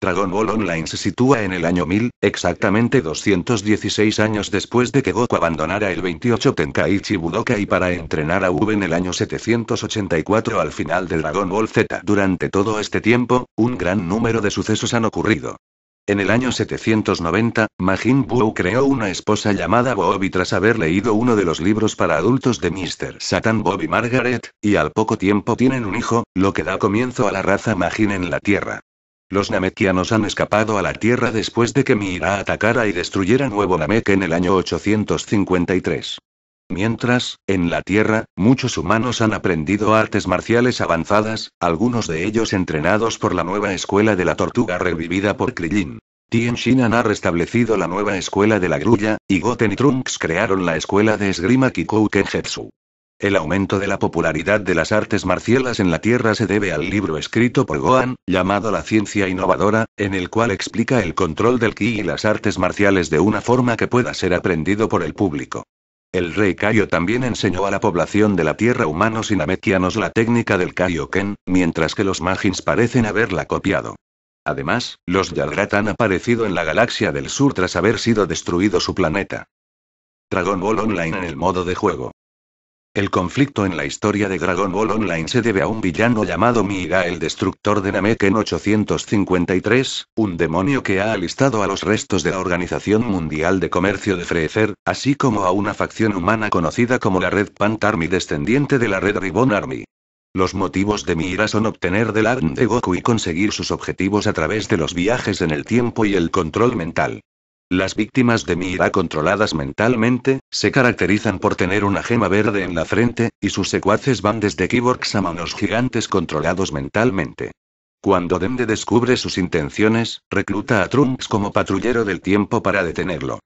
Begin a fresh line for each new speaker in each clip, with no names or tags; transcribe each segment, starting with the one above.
Dragon Ball Online se sitúa en el año 1000, exactamente 216 años después de que Goku abandonara el 28 Tenkaichi Budokai para entrenar a Ub en el año 784 al final de Dragon Ball Z. Durante todo este tiempo, un gran número de sucesos han ocurrido. En el año 790, Majin Buu creó una esposa llamada Bobby tras haber leído uno de los libros para adultos de Mr. Satan Bobby Margaret, y al poco tiempo tienen un hijo, lo que da comienzo a la raza Majin en la Tierra. Los namekianos han escapado a la Tierra después de que Mi'ra atacara y destruyera Nuevo Namek en el año 853. Mientras, en la Tierra, muchos humanos han aprendido artes marciales avanzadas, algunos de ellos entrenados por la nueva escuela de la tortuga revivida por Krillin. Tien Shinan ha restablecido la nueva escuela de la grulla, y Goten y Trunks crearon la escuela de esgrima Kikou Kenjetsu. El aumento de la popularidad de las artes marciales en la Tierra se debe al libro escrito por Gohan, llamado La ciencia innovadora, en el cual explica el control del ki y las artes marciales de una forma que pueda ser aprendido por el público. El rey Kaio también enseñó a la población de la Tierra humanos y namekianos la técnica del Kaioken, mientras que los Magins parecen haberla copiado. Además, los Yadrat han aparecido en la galaxia del sur tras haber sido destruido su planeta. Dragon Ball Online en el modo de juego. El conflicto en la historia de Dragon Ball Online se debe a un villano llamado Miga el Destructor de Namek en 853, un demonio que ha alistado a los restos de la Organización Mundial de Comercio de Freezer, así como a una facción humana conocida como la Red Pant Army descendiente de la Red Ribbon Army. Los motivos de Miira son obtener del arte de Goku y conseguir sus objetivos a través de los viajes en el tiempo y el control mental. Las víctimas de ira controladas mentalmente, se caracterizan por tener una gema verde en la frente, y sus secuaces van desde Keyworks a manos gigantes controlados mentalmente. Cuando Dende descubre sus intenciones, recluta a Trunks como patrullero del tiempo para detenerlo.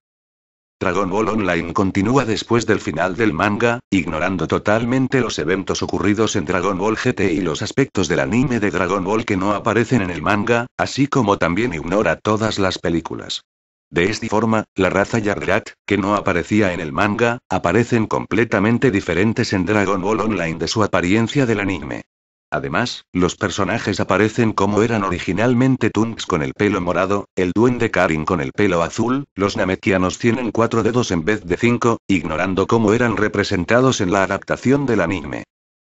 Dragon Ball Online continúa después del final del manga, ignorando totalmente los eventos ocurridos en Dragon Ball GT y los aspectos del anime de Dragon Ball que no aparecen en el manga, así como también ignora todas las películas. De esta forma, la raza Yardrat, que no aparecía en el manga, aparecen completamente diferentes en Dragon Ball Online de su apariencia del anime. Además, los personajes aparecen como eran originalmente Tunks con el pelo morado, el duende Karin con el pelo azul, los namekianos tienen cuatro dedos en vez de cinco, ignorando cómo eran representados en la adaptación del anime.